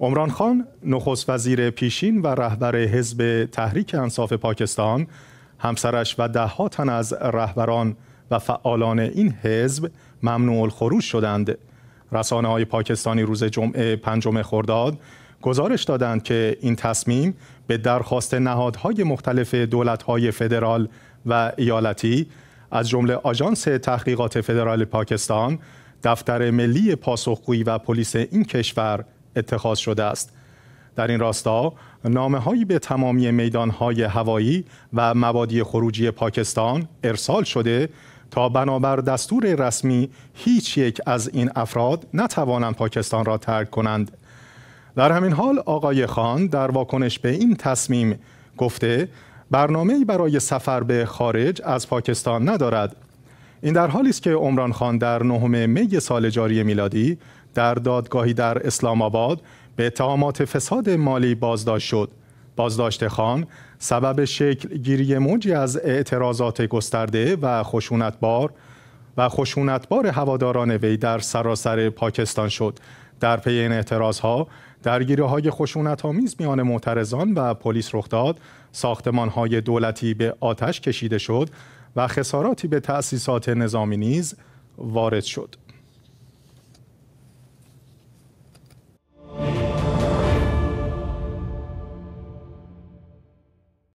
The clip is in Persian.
عمران خان نخست وزیر پیشین و رهبر حزب تحریک انصاف پاکستان همسرش و ها تن از رهبران و فعالان این حزب ممنوع الخروج شدند رسانه های پاکستانی روز جمعه پنجم خرداد گزارش دادند که این تصمیم به درخواست نهادهای مختلف دولتهای فدرال و ایالتی از جمله آژانس تحقیقات فدرال پاکستان، دفتر ملی پاسخگویی و پلیس این کشور اتخاذ شده است در این راستا نامه هایی به تمامی میدان های هوایی و مبادی خروجی پاکستان ارسال شده تا بنابر دستور رسمی هیچ یک از این افراد نتوانند پاکستان را ترک کنند در همین حال آقای خان در واکنش به این تصمیم گفته برنامه برای سفر به خارج از پاکستان ندارد این در حالی است که عمران خان در نهم می سال جاری میلادی در دادگاهی در اسلام آباد به اتهامات فساد مالی بازداشت شد. بازداشت خان سبب شکل گیری موجی از اعتراضات گسترده و خشونتبار و خشونتبار هواداران وی در سراسر پاکستان شد در پی این اعتراض ها درگیری های خشونت آمیز میان معترضان و پلیس رخ داد ساختمان های دولتی به آتش کشیده شد و خساراتی به تأسیسات نظامی نیز وارد شد